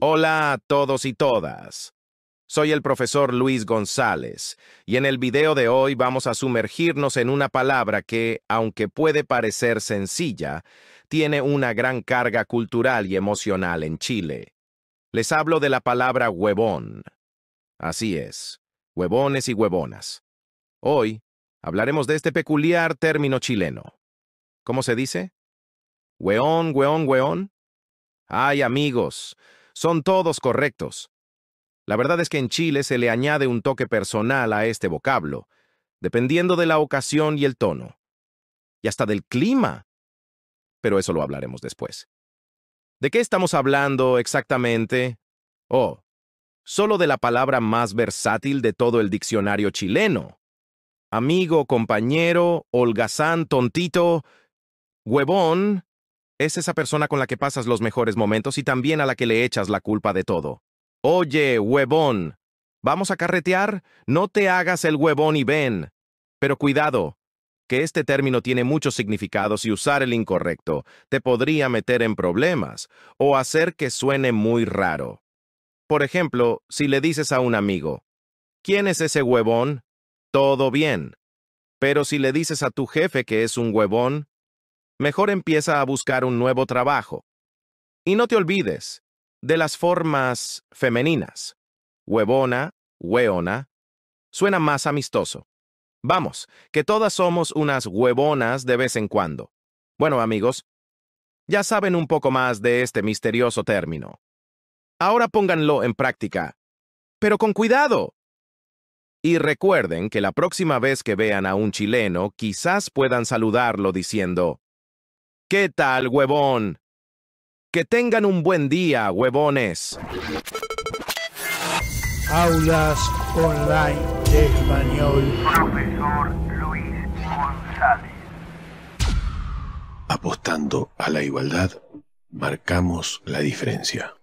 Hola a todos y todas. Soy el profesor Luis González y en el video de hoy vamos a sumergirnos en una palabra que, aunque puede parecer sencilla, tiene una gran carga cultural y emocional en Chile. Les hablo de la palabra huevón. Así es, huevones y huevonas. Hoy hablaremos de este peculiar término chileno. ¿Cómo se dice? hueón, hueón? weón. Ay, amigos, son todos correctos. La verdad es que en Chile se le añade un toque personal a este vocablo, dependiendo de la ocasión y el tono. Y hasta del clima. Pero eso lo hablaremos después. ¿De qué estamos hablando exactamente? Oh, solo de la palabra más versátil de todo el diccionario chileno, amigo, compañero, holgazán, tontito, huevón, es esa persona con la que pasas los mejores momentos y también a la que le echas la culpa de todo. Oye, huevón, ¿vamos a carretear? No te hagas el huevón y ven. Pero cuidado, que este término tiene muchos significados y usar el incorrecto te podría meter en problemas o hacer que suene muy raro. Por ejemplo, si le dices a un amigo, ¿quién es ese huevón? todo bien. Pero si le dices a tu jefe que es un huevón, mejor empieza a buscar un nuevo trabajo. Y no te olvides de las formas femeninas. Huevona, hueona, suena más amistoso. Vamos, que todas somos unas huevonas de vez en cuando. Bueno, amigos, ya saben un poco más de este misterioso término. Ahora pónganlo en práctica. Pero con cuidado. Y recuerden que la próxima vez que vean a un chileno, quizás puedan saludarlo diciendo, ¿Qué tal, huevón? Que tengan un buen día, huevones. Aulas online de español. Profesor Luis González. Apostando a la igualdad, marcamos la diferencia.